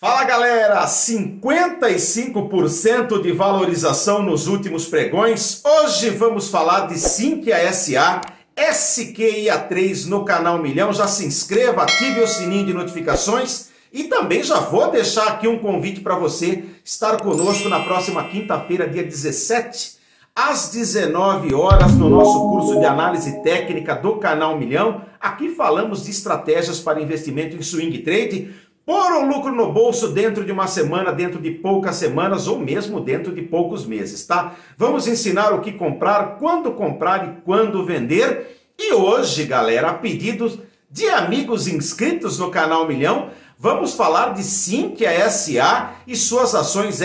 Fala galera, 55% de valorização nos últimos pregões. Hoje vamos falar de Sinqia ASA, SQIA3 no canal Milhão. Já se inscreva, ative o sininho de notificações e também já vou deixar aqui um convite para você estar conosco na próxima quinta-feira, dia 17, às 19 horas no nosso curso de análise técnica do canal Milhão. Aqui falamos de estratégias para investimento em swing trade Pôr o lucro no bolso dentro de uma semana, dentro de poucas semanas ou mesmo dentro de poucos meses, tá? Vamos ensinar o que comprar, quando comprar e quando vender. E hoje, galera, a pedidos de amigos inscritos no canal Milhão, vamos falar de Sinqia SA e suas ações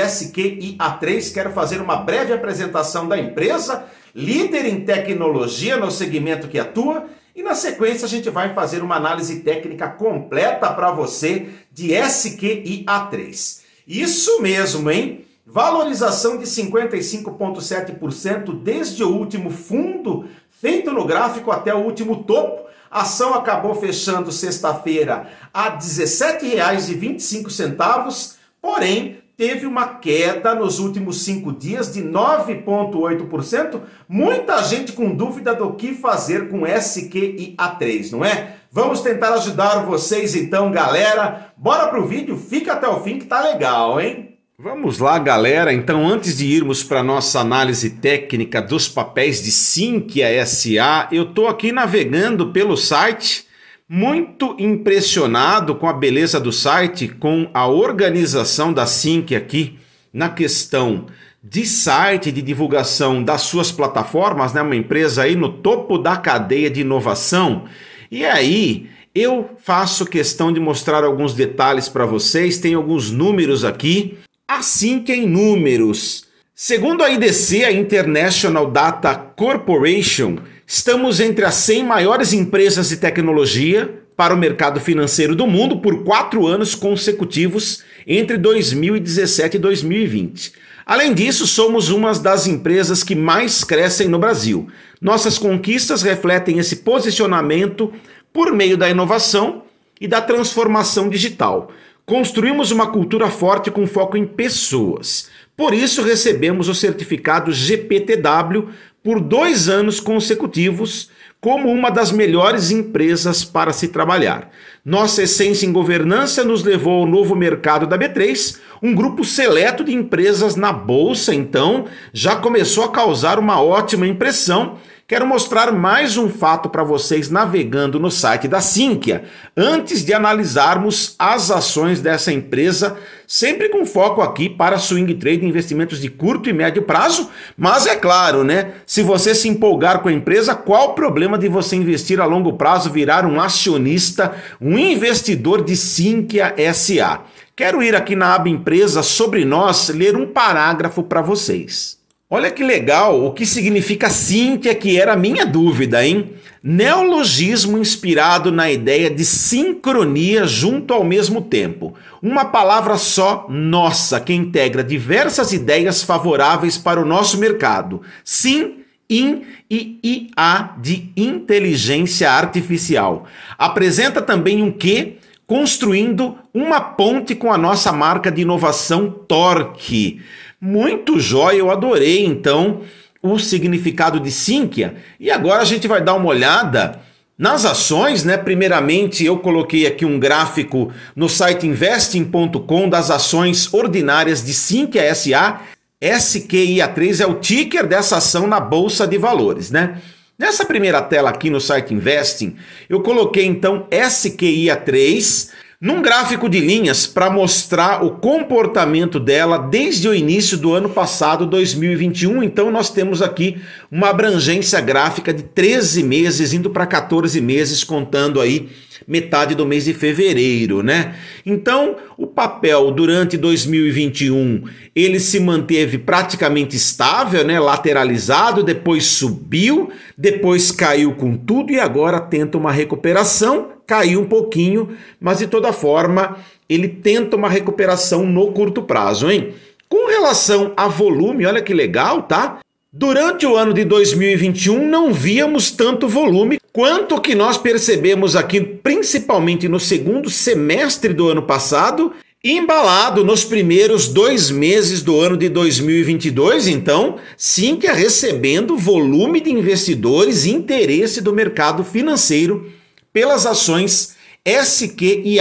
a 3 Quero fazer uma breve apresentação da empresa, líder em tecnologia no segmento que atua e na sequência a gente vai fazer uma análise técnica completa para você de SQIA3. Isso mesmo, hein? Valorização de 55,7% desde o último fundo feito no gráfico até o último topo. A ação acabou fechando sexta-feira a R$ 17,25, porém teve uma queda nos últimos cinco dias de 9,8%. Muita gente com dúvida do que fazer com SQIA3, não é? Vamos tentar ajudar vocês então, galera. Bora pro vídeo, fica até o fim que tá legal, hein? Vamos lá, galera. Então, antes de irmos para nossa análise técnica dos papéis de SINC a SA, eu tô aqui navegando pelo site muito impressionado com a beleza do site, com a organização da Sync aqui na questão de site de divulgação das suas plataformas, né? Uma empresa aí no topo da cadeia de inovação. E aí, eu faço questão de mostrar alguns detalhes para vocês, tem alguns números aqui. A Sync é em números Segundo a IDC, a International Data Corporation, estamos entre as 100 maiores empresas de tecnologia para o mercado financeiro do mundo por quatro anos consecutivos entre 2017 e 2020. Além disso, somos uma das empresas que mais crescem no Brasil. Nossas conquistas refletem esse posicionamento por meio da inovação e da transformação digital. Construímos uma cultura forte com foco em pessoas. Por isso, recebemos o certificado GPTW por dois anos consecutivos como uma das melhores empresas para se trabalhar. Nossa essência em governança nos levou ao novo mercado da B3, um grupo seleto de empresas na bolsa, então, já começou a causar uma ótima impressão Quero mostrar mais um fato para vocês navegando no site da Sinqia, antes de analisarmos as ações dessa empresa, sempre com foco aqui para swing trade, investimentos de curto e médio prazo, mas é claro, né? Se você se empolgar com a empresa, qual o problema de você investir a longo prazo, virar um acionista, um investidor de Sinqia SA? Quero ir aqui na aba empresa sobre nós ler um parágrafo para vocês. Olha que legal, o que significa sim é que era a minha dúvida, hein? Neologismo inspirado na ideia de sincronia junto ao mesmo tempo. Uma palavra só, nossa, que integra diversas ideias favoráveis para o nosso mercado. Sim, IN e IA de inteligência artificial. Apresenta também um que construindo uma ponte com a nossa marca de inovação Torque. Muito jóia, eu adorei então o significado de Sinquia. E agora a gente vai dar uma olhada nas ações, né? Primeiramente, eu coloquei aqui um gráfico no site investing.com das ações ordinárias de Sinqia SA. SQIA3 é o ticker dessa ação na bolsa de valores, né? Nessa primeira tela aqui no site Investing, eu coloquei então SQIA3 num gráfico de linhas para mostrar o comportamento dela desde o início do ano passado, 2021. Então, nós temos aqui uma abrangência gráfica de 13 meses, indo para 14 meses, contando aí metade do mês de fevereiro, né? Então, o papel durante 2021 ele se manteve praticamente estável, né? Lateralizado, depois subiu, depois caiu com tudo e agora tenta uma recuperação caiu um pouquinho, mas de toda forma ele tenta uma recuperação no curto prazo, hein? Com relação a volume, olha que legal, tá? Durante o ano de 2021 não víamos tanto volume quanto que nós percebemos aqui, principalmente no segundo semestre do ano passado, embalado nos primeiros dois meses do ano de 2022. Então, Sinqia recebendo volume de investidores e interesse do mercado financeiro pelas ações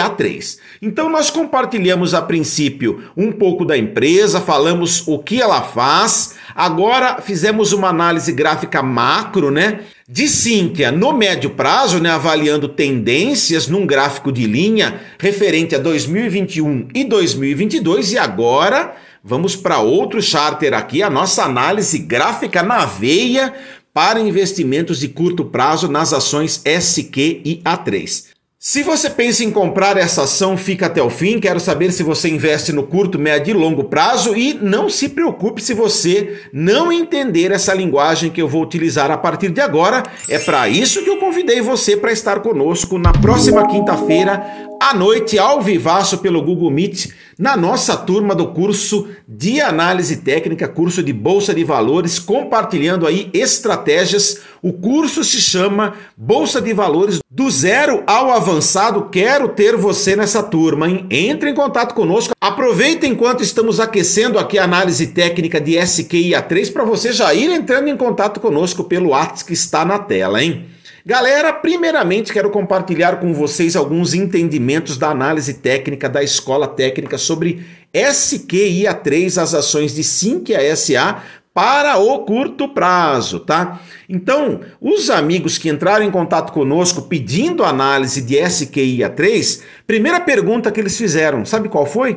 a 3 Então nós compartilhamos a princípio um pouco da empresa, falamos o que ela faz. Agora fizemos uma análise gráfica macro, né? De Sinqia no médio prazo, né, avaliando tendências num gráfico de linha referente a 2021 e 2022 e agora Vamos para outro charter aqui, a nossa análise gráfica na veia, para investimentos de curto prazo nas ações SQ e A3. Se você pensa em comprar essa ação, fica até o fim. Quero saber se você investe no curto, médio e longo prazo e não se preocupe se você não entender essa linguagem que eu vou utilizar a partir de agora. É para isso que eu convidei você para estar conosco na próxima quinta-feira à noite, ao vivaço pelo Google Meet, na nossa turma do curso de análise técnica, curso de Bolsa de Valores, compartilhando aí estratégias. O curso se chama Bolsa de Valores do Zero ao Avançado. Quero ter você nessa turma, hein? Entre em contato conosco. Aproveita enquanto estamos aquecendo aqui a análise técnica de SQIA3 para você já ir entrando em contato conosco pelo WhatsApp que está na tela, hein? Galera, primeiramente quero compartilhar com vocês alguns entendimentos da análise técnica da Escola Técnica sobre SQIA3, as ações de SINC a SA para o curto prazo, tá? Então, os amigos que entraram em contato conosco pedindo análise de SQIA3, primeira pergunta que eles fizeram, sabe qual foi?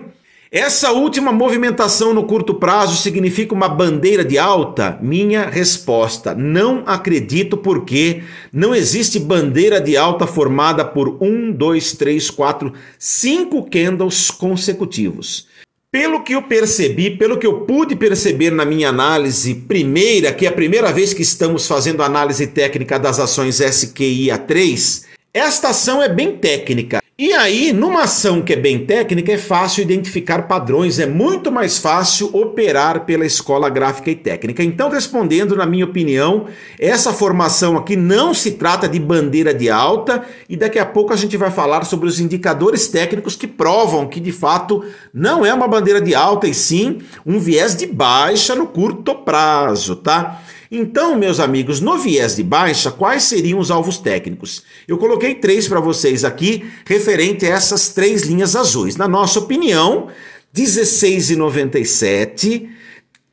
Essa última movimentação no curto prazo significa uma bandeira de alta? Minha resposta: não acredito, porque não existe bandeira de alta formada por um, dois, três, quatro, cinco candles consecutivos. Pelo que eu percebi, pelo que eu pude perceber na minha análise primeira, que é a primeira vez que estamos fazendo análise técnica das ações SQIA3, esta ação é bem técnica. E aí, numa ação que é bem técnica, é fácil identificar padrões, é muito mais fácil operar pela escola gráfica e técnica. Então, respondendo, na minha opinião, essa formação aqui não se trata de bandeira de alta, e daqui a pouco a gente vai falar sobre os indicadores técnicos que provam que de fato não é uma bandeira de alta e sim um viés de baixa no curto prazo, tá? Então, meus amigos, no viés de baixa, quais seriam os alvos técnicos? Eu coloquei três para vocês aqui, referente a essas três linhas azuis. Na nossa opinião, 16,97,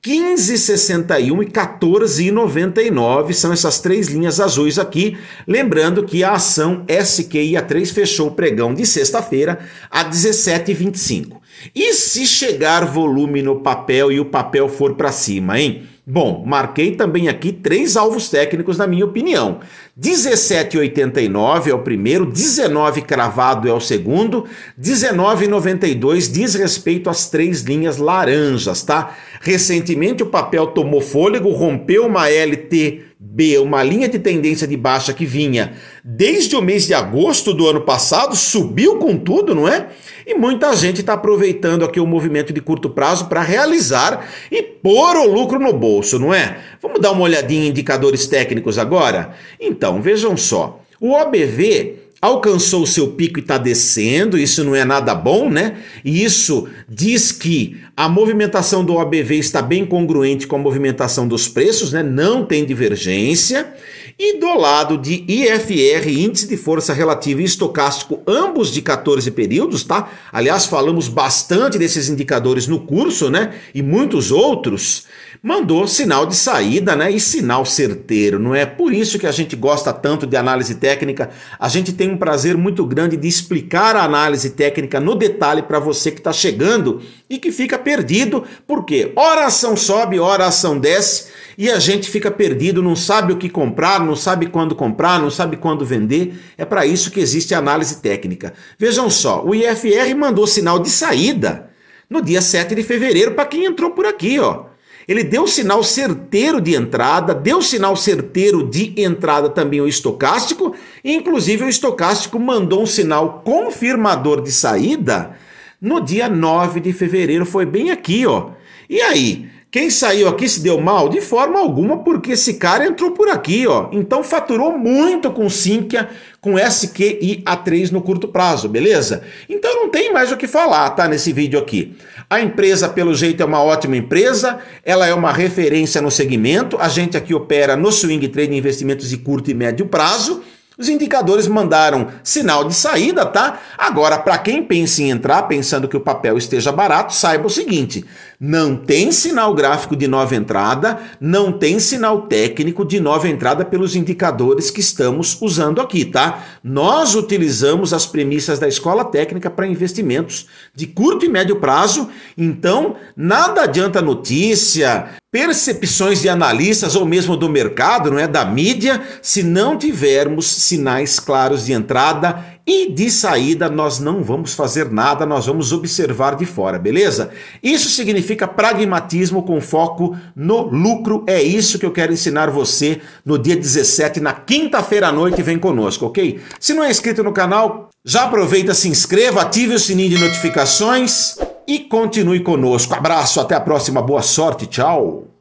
15,61 e 14,99 são essas três linhas azuis aqui. Lembrando que a ação SQIA3 fechou o pregão de sexta-feira a 17,25. E se chegar volume no papel e o papel for para cima, hein? Bom, marquei também aqui três alvos técnicos, na minha opinião. 17,89 é o primeiro, 19 cravado é o segundo, 19,92 diz respeito às três linhas laranjas, tá? Recentemente o papel tomou fôlego, rompeu uma LTB, uma linha de tendência de baixa que vinha desde o mês de agosto do ano passado, subiu com tudo, não é? E muita gente está aproveitando aqui o movimento de curto prazo para realizar e pôr o lucro no bolso, não é? Vamos dar uma olhadinha em indicadores técnicos agora? Então, vejam só. O OBV alcançou o seu pico e está descendo, isso não é nada bom, né? E isso diz que a movimentação do OBV está bem congruente com a movimentação dos preços, né? Não tem divergência. E do lado de IFR, índice de força relativa e estocástico, ambos de 14 períodos, tá? Aliás, falamos bastante desses indicadores no curso, né? E muitos outros mandou sinal de saída, né? E sinal certeiro, não é? Por isso que a gente gosta tanto de análise técnica. A gente tem um prazer muito grande de explicar a análise técnica no detalhe para você que está chegando e que fica perdido, porque hora a ação sobe, hora a ação desce e a gente fica perdido, não sabe o que comprar, não sabe quando comprar, não sabe quando vender. É para isso que existe a análise técnica. Vejam só, o IFR mandou sinal de saída no dia 7 de fevereiro para quem entrou por aqui, ó. Ele deu sinal certeiro de entrada, deu sinal certeiro de entrada também o estocástico, inclusive o estocástico mandou um sinal confirmador de saída no dia 9 de fevereiro, foi bem aqui, ó. E aí, quem saiu aqui se deu mal? De forma alguma, porque esse cara entrou por aqui, ó. Então faturou muito com Sinqia, com SQ e A3 no curto prazo, beleza? Então não tem mais o que falar, tá? Nesse vídeo aqui. A empresa, pelo jeito, é uma ótima empresa, ela é uma referência no segmento. A gente aqui opera no swing trade investimentos de curto e médio prazo. Os indicadores mandaram sinal de saída, tá? Agora, para quem pensa em entrar pensando que o papel esteja barato, saiba o seguinte: não tem sinal gráfico de nova entrada, não tem sinal técnico de nova entrada pelos indicadores que estamos usando aqui, tá? Nós utilizamos as premissas da escola técnica para investimentos de curto e médio prazo, então nada adianta notícia, percepções de analistas ou mesmo do mercado, não é da mídia, se não tivermos sinais claros de entrada e de saída, nós não vamos fazer nada, nós vamos observar de fora, beleza? Isso significa pragmatismo com foco no lucro. É isso que eu quero ensinar você no dia 17, na quinta-feira à noite. Vem conosco, ok? Se não é inscrito no canal, já aproveita, se inscreva, ative o sininho de notificações e continue conosco. Abraço, até a próxima, boa sorte, tchau!